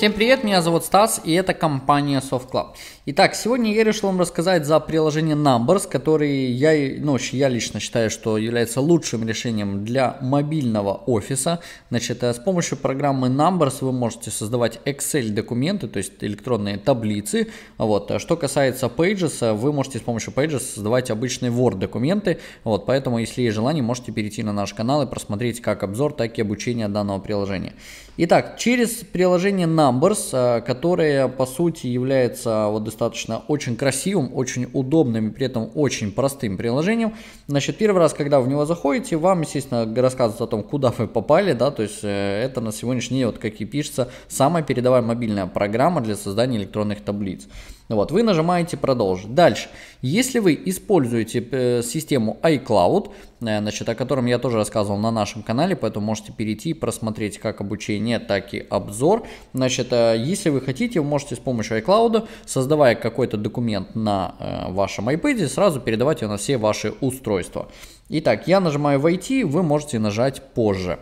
Всем привет, меня зовут Стас и это компания Soft Club. Итак, сегодня я решил вам рассказать за приложение Numbers, который я, ну, я лично считаю, что является лучшим решением для мобильного офиса. Значит, э, с помощью программы Numbers вы можете создавать Excel документы, то есть электронные таблицы. Вот. А что касается Pages, э, вы можете с помощью Pages создавать обычные Word документы. Вот. Поэтому, если есть желание, можете перейти на наш канал и просмотреть как обзор, так и обучение данного приложения. Итак, через приложение Numbers Numbers, э, которые по сути являются э, вот достаточно очень красивым, очень удобным и при этом очень простым приложением. Значит, первый раз, когда в него заходите, вам, естественно, рассказывают о том, куда вы попали, да, то есть э, это на сегодняшний день, вот как и пишется, самая передовая мобильная программа для создания электронных таблиц. Ну вот, вы нажимаете продолжить. Дальше, если вы используете э, систему iCloud, э, значит, о котором я тоже рассказывал на нашем канале, поэтому можете перейти и просмотреть как обучение, так и обзор. Значит, э, если вы хотите, вы можете с помощью iCloud, создавая какой-то документ на э, вашем iPad, сразу передавать его на все ваши устройства. Итак, я нажимаю «Войти», вы можете нажать «Позже».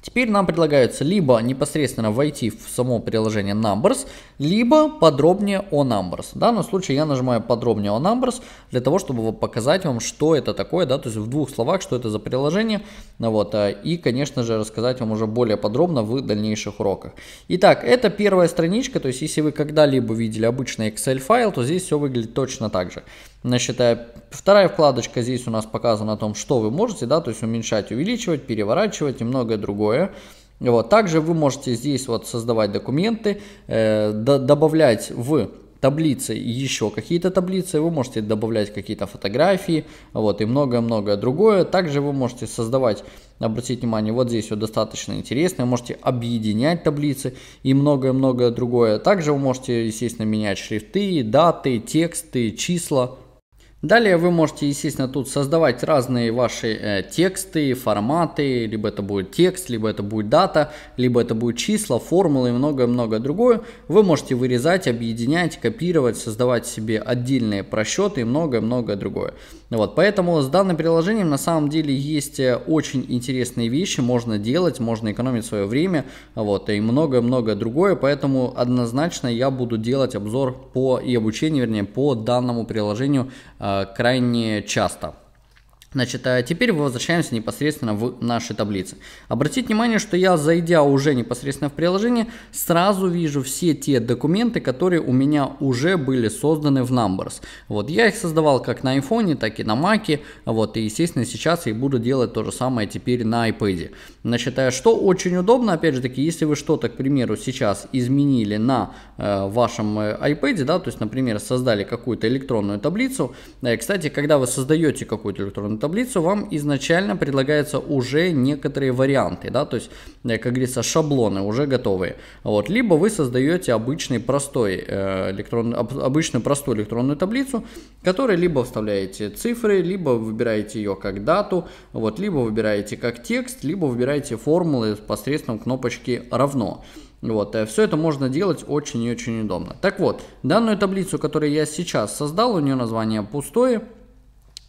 Теперь нам предлагается либо непосредственно войти в само приложение Numbers, либо подробнее о Numbers. В данном случае я нажимаю подробнее о Numbers для того, чтобы показать вам, что это такое, да, то есть в двух словах, что это за приложение, ну вот, а, и, конечно же, рассказать вам уже более подробно в дальнейших уроках. Итак, это первая страничка, то есть если вы когда-либо видели обычный Excel файл, то здесь все выглядит точно так же. Значит, вторая вкладочка здесь у нас показана о том, что вы можете, да, то есть уменьшать, увеличивать, переворачивать и многое другое. Вот. Также вы можете здесь вот создавать документы, э, до, добавлять в таблицы еще какие-то таблицы, вы можете добавлять какие-то фотографии, вот, и многое-многое другое. Также вы можете создавать, обратите внимание, вот здесь вот достаточно интересно, вы можете объединять таблицы и многое-многое другое. Также вы можете, естественно, менять шрифты, даты, тексты, числа, Далее вы можете, естественно, тут создавать разные ваши э, тексты, форматы, либо это будет текст, либо это будет дата, либо это будет числа, формулы и многое-многое другое. Вы можете вырезать, объединять, копировать, создавать себе отдельные просчеты и многое-многое другое. Вот, поэтому с данным приложением на самом деле есть э, очень интересные вещи, можно делать, можно экономить свое время, вот, и многое-многое другое, поэтому однозначно я буду делать обзор по и обучение, вернее, по данному приложению э, крайне часто. Значит, а теперь мы возвращаемся непосредственно в наши таблицы. Обратите внимание, что я, зайдя уже непосредственно в приложение, сразу вижу все те документы, которые у меня уже были созданы в Numbers. Вот я их создавал как на iPhone, так и на Mac. Вот, и, естественно, сейчас я буду делать то же самое теперь на iPad. Значит, а что очень удобно, опять же таки, если вы что-то, к примеру, сейчас изменили на э, вашем э, iPad, да, то есть, например, создали какую-то электронную таблицу. Э, кстати, когда вы создаете какую-то электронную таблицу, вам изначально предлагаются уже некоторые варианты, да, то есть, э, как говорится, шаблоны уже готовые. Вот, либо вы создаете обычный простой э, электрон, обычную простую электронную таблицу, которой либо вставляете цифры, либо выбираете ее как дату, вот, либо выбираете как текст, либо выбираете формулы посредством кнопочки «равно». Вот, э, все это можно делать очень и очень удобно. Так вот, данную таблицу, которую я сейчас создал, у нее название «Пустое»,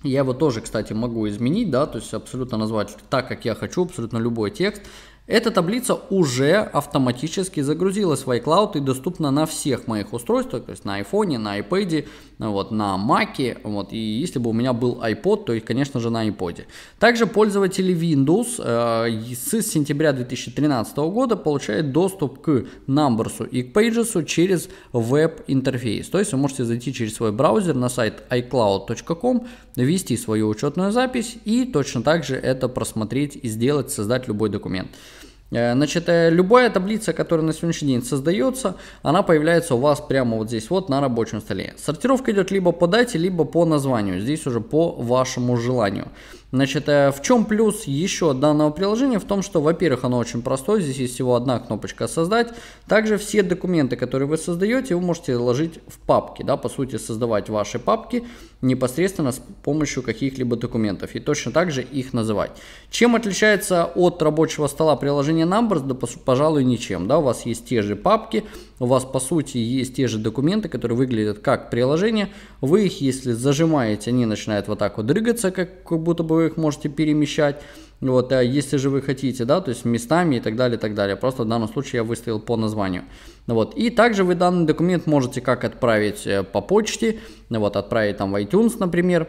я его тоже, кстати, могу изменить, да, то есть абсолютно назвать так, как я хочу, абсолютно любой текст. Эта таблица уже автоматически загрузилась в iCloud и доступна на всех моих устройствах, то есть на iPhone, на iPad, вот, на Mac, вот, и если бы у меня был iPod, то, и, конечно же, на iPod. Также пользователи Windows э, с сентября 2013 года получают доступ к Numbers и к Pages через веб-интерфейс. То есть вы можете зайти через свой браузер на сайт iCloud.com, ввести свою учетную запись и точно так же это просмотреть и сделать, создать любой документ. Э, значит, э, любая таблица, которая на сегодняшний день создается, она появляется у вас прямо вот здесь вот на рабочем столе. Сортировка идет либо по дате, либо по названию, здесь уже по вашему желанию. Значит, э, в чем плюс еще данного приложения? В том, что, во-первых, оно очень простое, здесь есть всего одна кнопочка «Создать». Также все документы, которые вы создаете, вы можете ложить в папки, да, по сути, создавать ваши папки непосредственно с помощью каких-либо документов и точно так же их называть. Чем отличается от рабочего стола приложение Numbers? Да, пожалуй, ничем, да, у вас есть те же папки, у вас по сути есть те же документы, которые выглядят как приложение. Вы их, если зажимаете, они начинают вот так вот дрыгаться, как, как будто бы вы их можете перемещать. Вот, а если же вы хотите, да, то есть местами и так далее, и так далее. Просто в данном случае я выставил по названию. Вот, и также вы данный документ можете как отправить э, по почте, вот, отправить там в iTunes, например,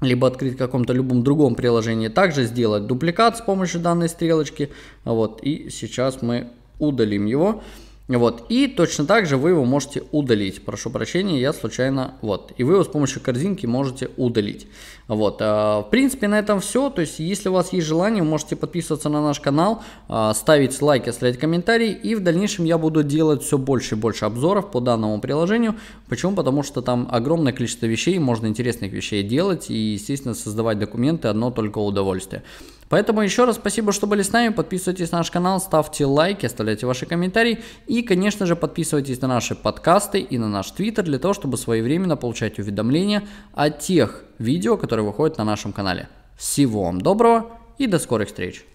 либо открыть в каком-то любом другом приложении. Также сделать дубликат с помощью данной стрелочки. Вот, и сейчас мы удалим его. Вот, и точно так же вы его можете удалить. Прошу прощения, я случайно, вот. И вы его с помощью корзинки можете удалить. Вот, а, в принципе, на этом все. То есть, если у вас есть желание, вы можете подписываться на наш канал, а, ставить лайки, оставлять комментарии, И в дальнейшем я буду делать все больше и больше обзоров по данному приложению. Почему? Потому что там огромное количество вещей, можно интересных вещей делать. И, естественно, создавать документы одно только удовольствие. Поэтому еще раз спасибо, что были с нами. Подписывайтесь на наш канал, ставьте лайки, оставляйте ваши комментарии. И, конечно же, подписывайтесь на наши подкасты и на наш твиттер для того, чтобы своевременно получать уведомления о тех видео, которые выходят на нашем канале. Всего вам доброго и до скорых встреч!